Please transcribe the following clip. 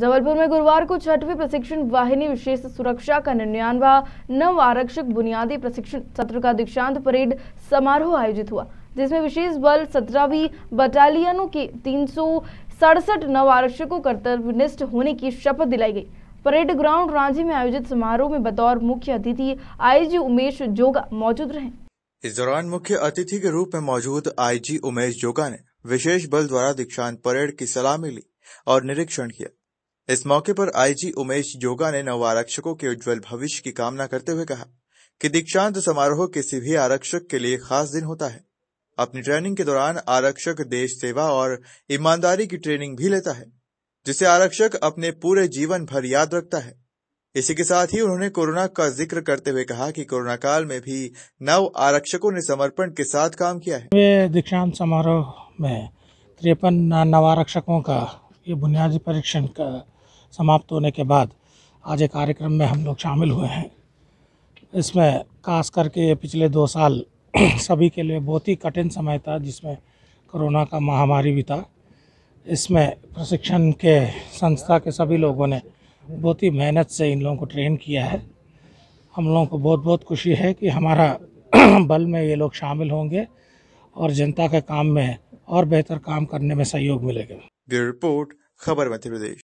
जबलपुर में गुरुवार को छठवी प्रशिक्षण वाहिनी विशेष सुरक्षा का निन्यानवा नव आरक्षक बुनियादी प्रशिक्षण सत्र का दीक्षांत परेड समारोह आयोजित हुआ जिसमें विशेष बल सत्रहवीं बटालियनों के तीन सड़सठ नव आरक्षकों कर्तव्यनिष्ठ होने की शपथ दिलाई गई परेड ग्राउंड रांची में आयोजित समारोह में बतौर मुख्य अतिथि आईजी उमेश जोगा मौजूद रहे इस दौरान मुख्य अतिथि के रूप में मौजूद आईजी उमेश जोगा ने विशेष बल द्वारा दीक्षांत परेड की सलामी ली और निरीक्षण किया इस मौके पर आईजी उमेश जोगा ने नव आरक्षकों के उज्जवल भविष्य की कामना करते हुए कहा कि दीक्षांत समारोह किसी भी आरक्षक के लिए खास दिन होता है अपनी ट्रेनिंग के दौरान आरक्षक देश सेवा और ईमानदारी की ट्रेनिंग भी लेता है जिसे आरक्षक अपने पूरे जीवन भर याद रखता है इसी के साथ ही उन्होंने कोरोना का जिक्र करते हुए कहा कि कोरोना काल में भी नव आरक्षकों ने समर्पण के साथ काम किया है दीक्षांत समारोह में तिरपन नव आरक्षकों का ये बुनियादी परीक्षण का समाप्त होने के बाद आज एक कार्यक्रम में हम लोग शामिल हुए हैं इसमें खास करके पिछले दो साल सभी के लिए बहुत ही कठिन समय था जिसमें कोरोना का महामारी भी था इसमें प्रशिक्षण के संस्था के सभी लोगों ने बहुत ही मेहनत से इन लोगों को ट्रेन किया है हम लोगों को बहुत बहुत खुशी है कि हमारा बल में ये लोग शामिल होंगे और जनता के काम में और बेहतर काम करने में सहयोग मिलेगा रिपोर्ट खबर मध्य प्रदेश